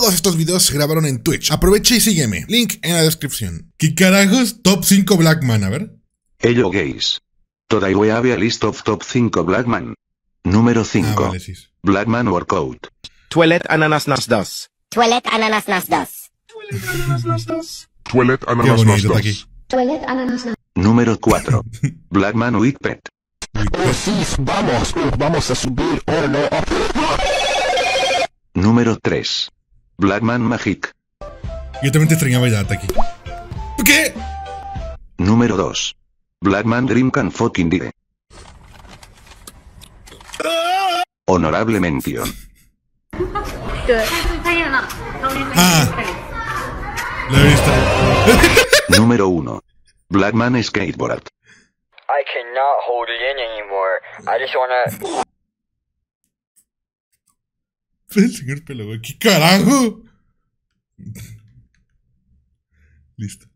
Todos estos videos se grabaron en Twitch. Aprovecha y sígueme. Link en la descripción. ¿Qué carajos? Top 5 Blackman, a ver. Ello gays. Today we have a list of top 5 Blackman. Número 5. Ah, Blackman Workout. Toilet Ananas Nas 2. Toilet Ananas Nas 2. Toilet Ananas Nas 2. Toilet Ananas Nas 2. Toilet Ananas Número 4. Blackman with Pet. Oh, sí, vamos, vamos a subir, oh no. Número 3. Blackman Magic. Yo también te extrañaba ya, Taki. ¿Por qué? Número 2. Blackman Dream Can Fucking Die. Honorable mención. Ah. Número 1. Blackman Skateboard. I cannot hold it in anymore. I just wanna pues, el señor Pelagón. ¿qué carajo? Listo.